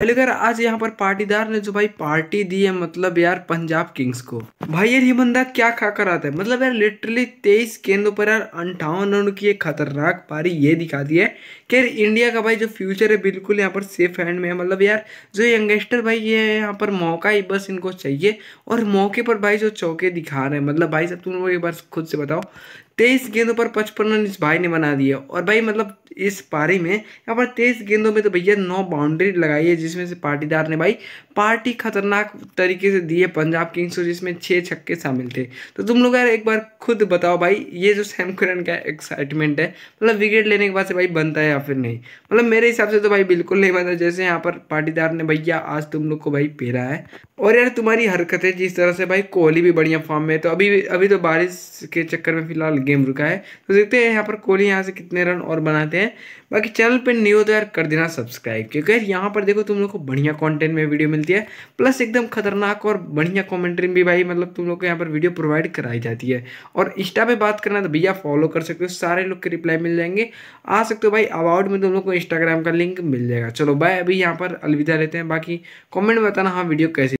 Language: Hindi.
पहले अगर आज यहाँ पर पाटीदार ने जो भाई पार्टी दी है मतलब यार पंजाब किंग्स को भाई यार ये बंदा क्या खा कर आता है मतलब यार लिटरली तेईस गेंदों पर यार अंठावन रन की एक खतरनाक पारी ये दिखा दी है कि यार इंडिया का भाई जो फ्यूचर है बिल्कुल यहाँ पर सेफ हैंड में है मतलब यार जो यंगेस्टर भाई ये है यहाँ पर मौका ही बस इनको चाहिए और मौके पर भाई जो चौके दिखा रहे हैं मतलब भाई साहब तुम लोग एक बार खुद से बताओ तेईस गेंदों पर पचपन रन इस भाई ने बना दिया और भाई मतलब इस पारी में यहाँ पर तेईस गेंदों में तो भैया नौ बाउंड्री लगाई है जिसमें से पाटीदार ने भाई पार्टी खतरनाक तरीके से दी है पंजाब किंग्स को जिसमें छः छक्के शामिल थे तो तुम लोग यार एक बार खुद बताओ भाई ये जो सैम करन का एक्साइटमेंट है मतलब विकेट लेने के बाद से भाई बनता है या फिर नहीं मतलब मेरे हिसाब से तो भाई बिल्कुल नहीं बनता जैसे यहाँ पर पाटीदार ने भैया आज तुम लोग को भाई पेरा है और यार तुम्हारी हरकत है जिस तरह से भाई कोहली भी बढ़िया फॉर्म में है तो अभी अभी तो बारिश के चक्कर में फिलहाल गेम रुका है तो देखते हैं यहाँ पर कोहली यहाँ से कितने रन और बनाते हैं बाकी चैनल पर न्यू तो यार कर देना सब्सक्राइब क्योंकि यार यहाँ पर देखो तुम लोग को बढ़िया कॉन्टेंट में वीडियो मिलती है प्लस एकदम खतरनाक और बढ़िया कॉमेंट्री भी भाई मतलब तुम लोग को यहाँ पर वीडियो प्रोवाइड कराई जाती है और इंस्टा पर बात करना तो भैया फॉलो कर सकते हो सारे लोग के रिप्लाई मिल जाएंगे आ सकते हो भाई अवार्ड में तुम लोग को इंस्टाग्राम का लिंक मिल जाएगा चलो भाई अभी यहाँ पर अलविदा लेते हैं बाकी कॉमेंट में बताना हाँ वीडियो कैसे